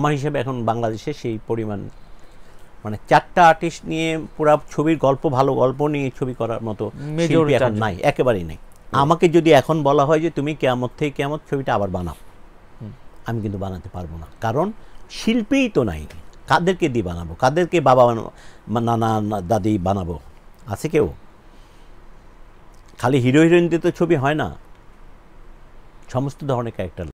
আমার হিসাবে এখন বাংলাদেশে সেই পরিমাণ মানে চারটা আর্টিস্ট নিয়ে পুরো ছবির গল্প ভালো গল্প নিয়ে ছবি করার মতো এখন নাই একেবারেই নাই আমাকে যদি এখন বলা হয় যে তুমি কেয়ামত থেকে কেয়ামত ছবিটা আবার বানাও আমি কিন্তু বানাতে পারবো না কারণ শিল্পীই তো নাই কাদেরকে দিয়ে বানাবো কাদেরকে বাবা নানা দাদি বানাবো আছে কেউ খালি হিরো হিরোইন দিয়ে তো ছবি হয় না সমস্ত ধরনের ক্যারেক্টার